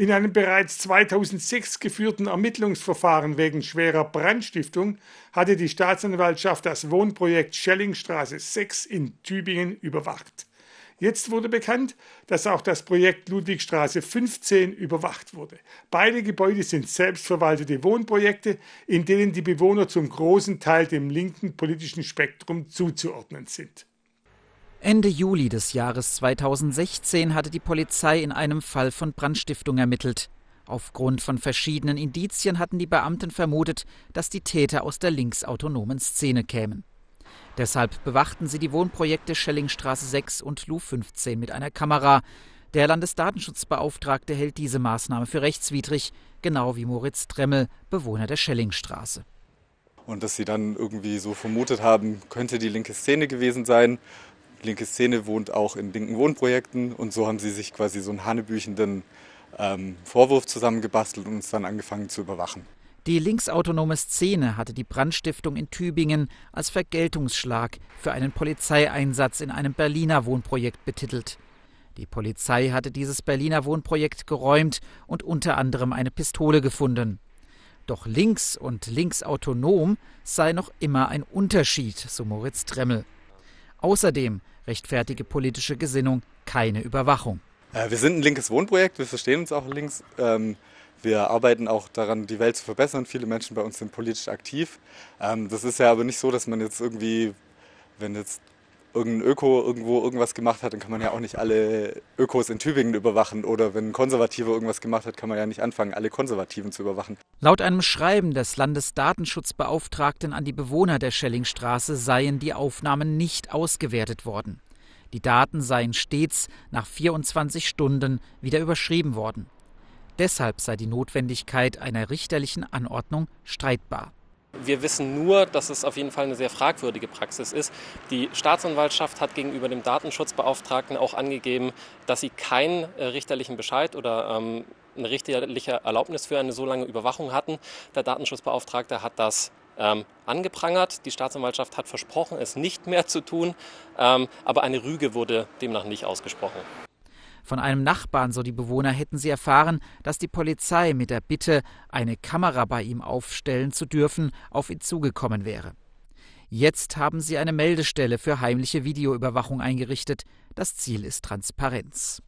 In einem bereits 2006 geführten Ermittlungsverfahren wegen schwerer Brandstiftung hatte die Staatsanwaltschaft das Wohnprojekt Schellingstraße 6 in Tübingen überwacht. Jetzt wurde bekannt, dass auch das Projekt Ludwigstraße 15 überwacht wurde. Beide Gebäude sind selbstverwaltete Wohnprojekte, in denen die Bewohner zum großen Teil dem linken politischen Spektrum zuzuordnen sind. Ende Juli des Jahres 2016 hatte die Polizei in einem Fall von Brandstiftung ermittelt. Aufgrund von verschiedenen Indizien hatten die Beamten vermutet, dass die Täter aus der linksautonomen Szene kämen. Deshalb bewachten sie die Wohnprojekte Schellingstraße 6 und Lu 15 mit einer Kamera. Der Landesdatenschutzbeauftragte hält diese Maßnahme für rechtswidrig, genau wie Moritz Tremmel, Bewohner der Schellingstraße. Und dass sie dann irgendwie so vermutet haben, könnte die linke Szene gewesen sein linke Szene wohnt auch in linken Wohnprojekten und so haben sie sich quasi so einen hanebüchenden ähm, Vorwurf zusammengebastelt und uns dann angefangen zu überwachen. Die linksautonome Szene hatte die Brandstiftung in Tübingen als Vergeltungsschlag für einen Polizeieinsatz in einem Berliner Wohnprojekt betitelt. Die Polizei hatte dieses Berliner Wohnprojekt geräumt und unter anderem eine Pistole gefunden. Doch links und linksautonom sei noch immer ein Unterschied, so Moritz Tremmel. Außerdem rechtfertige politische Gesinnung keine Überwachung. Äh, wir sind ein linkes Wohnprojekt, wir verstehen uns auch links. Ähm, wir arbeiten auch daran, die Welt zu verbessern. Viele Menschen bei uns sind politisch aktiv. Ähm, das ist ja aber nicht so, dass man jetzt irgendwie, wenn jetzt irgendein Öko irgendwo irgendwas gemacht hat, dann kann man ja auch nicht alle Ökos in Tübingen überwachen. Oder wenn ein Konservativer irgendwas gemacht hat, kann man ja nicht anfangen, alle Konservativen zu überwachen. Laut einem Schreiben des Landesdatenschutzbeauftragten an die Bewohner der Schellingstraße seien die Aufnahmen nicht ausgewertet worden. Die Daten seien stets nach 24 Stunden wieder überschrieben worden. Deshalb sei die Notwendigkeit einer richterlichen Anordnung streitbar. Wir wissen nur, dass es auf jeden Fall eine sehr fragwürdige Praxis ist. Die Staatsanwaltschaft hat gegenüber dem Datenschutzbeauftragten auch angegeben, dass sie keinen äh, richterlichen Bescheid oder ähm, eine richterliche Erlaubnis für eine so lange Überwachung hatten. Der Datenschutzbeauftragte hat das ähm, angeprangert. Die Staatsanwaltschaft hat versprochen, es nicht mehr zu tun, ähm, aber eine Rüge wurde demnach nicht ausgesprochen. Von einem Nachbarn, so die Bewohner, hätten sie erfahren, dass die Polizei mit der Bitte, eine Kamera bei ihm aufstellen zu dürfen, auf ihn zugekommen wäre. Jetzt haben sie eine Meldestelle für heimliche Videoüberwachung eingerichtet. Das Ziel ist Transparenz.